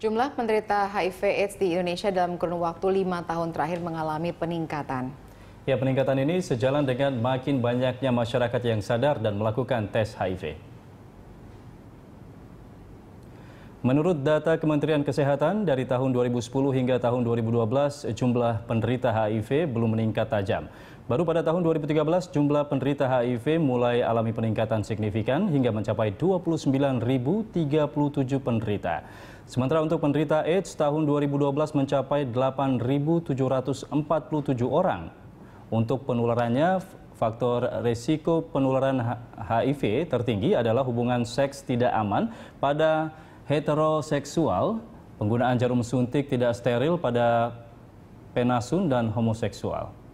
Jumlah penderita HIV AIDS di Indonesia dalam kurun waktu lima tahun terakhir mengalami peningkatan. Ya, peningkatan ini sejalan dengan makin banyaknya masyarakat yang sadar dan melakukan tes HIV. Menurut data Kementerian Kesehatan, dari tahun 2010 hingga tahun 2012 jumlah penderita HIV belum meningkat tajam. Baru pada tahun 2013 jumlah penderita HIV mulai alami peningkatan signifikan hingga mencapai 29.037 penderita. Sementara untuk penderita AIDS tahun 2012 mencapai 8.747 orang. Untuk penularannya, faktor resiko penularan HIV tertinggi adalah hubungan seks tidak aman pada heteroseksual, penggunaan jarum suntik tidak steril pada penasun dan homoseksual.